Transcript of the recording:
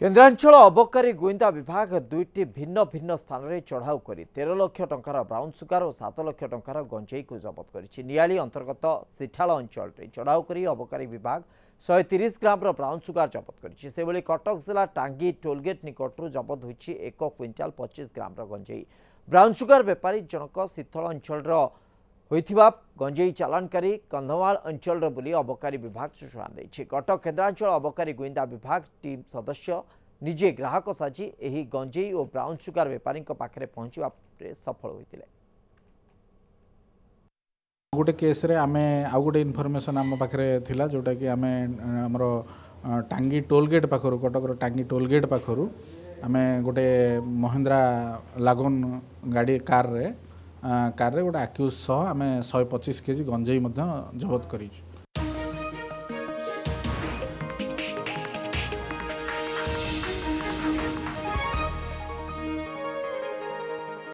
কেন্দ্রাঞ্চল অবকারী গোয়েন্দা বিভাগ দুইটি ভিন্ন ভিন্ন স্থানে চড়াও করে তের লক্ষ টঙ্কার ব্রাউন সুগার ও সাত লক্ষ টঙ্কার গঞ্জেইকু জবত করেছে নিয়ালি অন্তর্গত সিঠাল অঞ্চল চড়াও করে অবকারী বিভাগ শহে তিরিশ গ্রামর ব্রাউন সুগার জবত করেছে সেভাবে কটক জেলা টাঙ্গি টোলগেট নিকটর জবত হয়েছে এক কুইন্টাল পঁচিশ গ্রামর গঞ্জেই ব্রাউন সুগার বেপারী জনক শীতল অঞ্চলর होता गंजे चलाणकारी कंधमाल अंचल बुली अबकारी विभाग सूचना देखिए कटक क्षेत्रांचल अबकारी गुईंदा विभाग टीम सदस्य निजे ग्राहक साजी यही गंजेई और ब्राउन सुगार वेपारी पाखे पहुंचा सफल होते गोटे केस्रे आम आउ गोटे इनफर्मेसन आम पाखे जोटा कि आम आम टांगी टोलगेट पाखर कटक टांगी टोलगेट पाखर आम गोटे महिंद्रा लागन गाड़ी कार्रे କାର୍ରେ ଗୋଟେ ଆକ୍ୟୁଜ୍ ସହ ଆମେ ଶହେ ପଚିଶ କେଜି ଗଞ୍ଜେଇ ମଧ୍ୟ ଜବତ କରିଛୁ